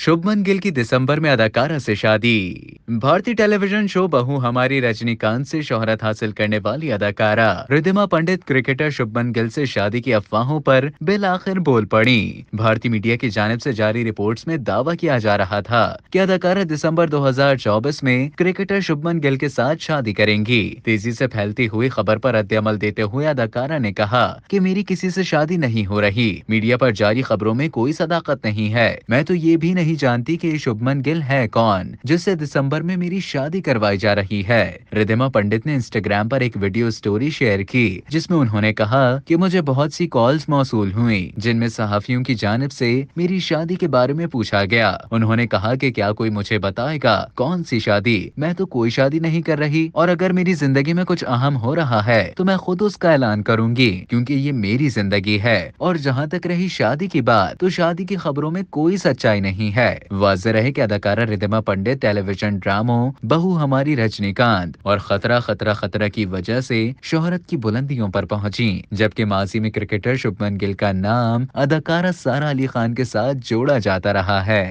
शुभमन गिल की दिसंबर में अदाकारा से शादी भारतीय टेलीविजन शो बहू हमारी रजनीकांत से शोहरत हासिल करने वाली अदाकारा रिदिमा पंडित क्रिकेटर शुभमन गिल से शादी की अफवाहों पर बिल आखिर बोल पड़ी भारतीय मीडिया की जानब से जारी रिपोर्ट्स में दावा किया जा रहा था कि अदाकारा दिसंबर 2024 में क्रिकेटर शुभमन गिल के साथ शादी करेंगी तेजी से फैलती हुई खबर पर अमल देते हुए अदाकारा ने कहा कि मेरी किसी से शादी नहीं हो रही मीडिया पर जारी खबरों में कोई सदाकत नहीं है मैं तो ये भी नहीं नहीं जानती कि शुभमन गिल है कौन जिससे दिसंबर में मेरी शादी करवाई जा रही है रिदिमा पंडित ने इंस्टाग्राम पर एक वीडियो स्टोरी शेयर की जिसमें उन्होंने कहा कि मुझे बहुत सी कॉल्स मौसू हुई जिनमें सहाफियों की जानब से मेरी शादी के बारे में पूछा गया उन्होंने कहा कि क्या कोई मुझे बताएगा कौन सी शादी मैं तो कोई शादी नहीं कर रही और अगर मेरी जिंदगी में कुछ अहम हो रहा है तो मैं खुद उसका ऐलान करूंगी क्योंकि ये मेरी जिंदगी है और जहाँ तक रही शादी की बात तो शादी की खबरों में कोई सच्चाई नहीं है है वाज रहे की अदाकारा रिदिमा पंडित टेलीविजन ड्रामो बहु हमारी रजनीकांत और खतरा खतरा खतरा की वजह से शोहरत की बुलंदियों पर पहुंची जबकि माजी में क्रिकेटर शुभमन गिल का नाम अदाकारा सारा अली खान के साथ जोड़ा जाता रहा है